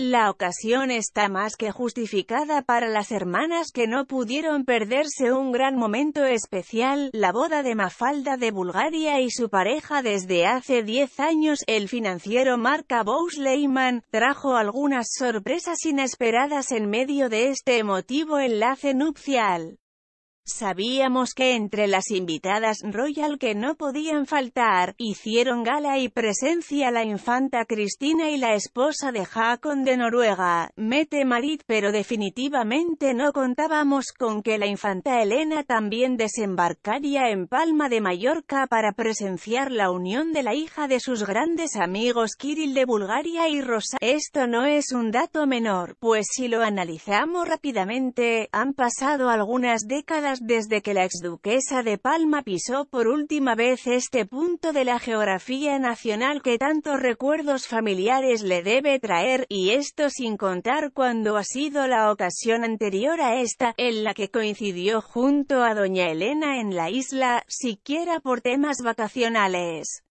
La ocasión está más que justificada para las hermanas que no pudieron perderse un gran momento especial, la boda de Mafalda de Bulgaria y su pareja desde hace 10 años, el financiero marca Bous trajo algunas sorpresas inesperadas en medio de este emotivo enlace nupcial. Sabíamos que entre las invitadas royal que no podían faltar, hicieron gala y presencia la infanta Cristina y la esposa de Hakon de Noruega, Mete Marit, pero definitivamente no contábamos con que la infanta Elena también desembarcaría en Palma de Mallorca para presenciar la unión de la hija de sus grandes amigos Kirill de Bulgaria y Rosa. Esto no es un dato menor, pues si lo analizamos rápidamente, han pasado algunas décadas desde que la exduquesa de Palma pisó por última vez este punto de la geografía nacional que tantos recuerdos familiares le debe traer, y esto sin contar cuando ha sido la ocasión anterior a esta, en la que coincidió junto a doña Elena en la isla, siquiera por temas vacacionales.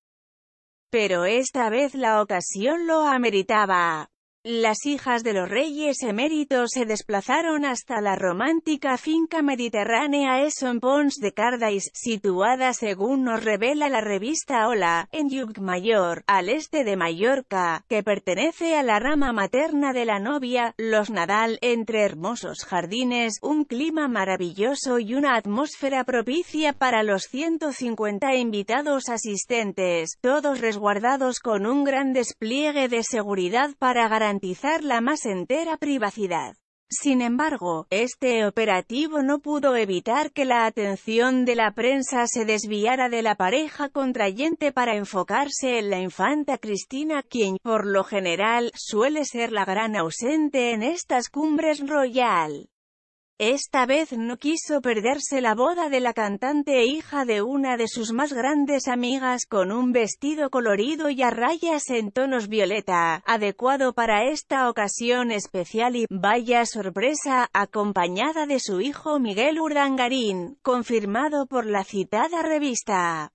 Pero esta vez la ocasión lo ameritaba. Las hijas de los reyes eméritos se desplazaron hasta la romántica finca mediterránea Eson Pons de Cardais, situada según nos revela la revista Hola, en Mayor, al este de Mallorca, que pertenece a la rama materna de la novia, los Nadal, entre hermosos jardines, un clima maravilloso y una atmósfera propicia para los 150 invitados asistentes, todos resguardados con un gran despliegue de seguridad para garantizar garantizar la más entera privacidad. Sin embargo, este operativo no pudo evitar que la atención de la prensa se desviara de la pareja contrayente para enfocarse en la infanta Cristina, quien, por lo general, suele ser la gran ausente en estas cumbres royal. Esta vez no quiso perderse la boda de la cantante e hija de una de sus más grandes amigas con un vestido colorido y a rayas en tonos violeta, adecuado para esta ocasión especial y, vaya sorpresa, acompañada de su hijo Miguel Urdangarín, confirmado por la citada revista.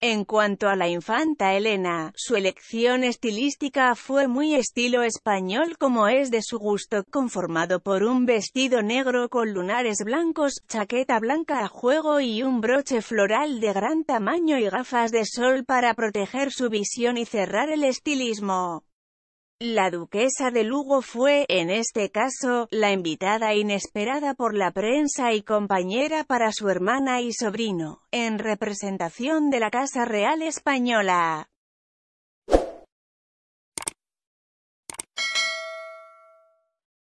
En cuanto a la infanta Elena, su elección estilística fue muy estilo español como es de su gusto, conformado por un vestido negro con lunares blancos, chaqueta blanca a juego y un broche floral de gran tamaño y gafas de sol para proteger su visión y cerrar el estilismo. La duquesa de Lugo fue, en este caso, la invitada inesperada por la prensa y compañera para su hermana y sobrino, en representación de la Casa Real Española.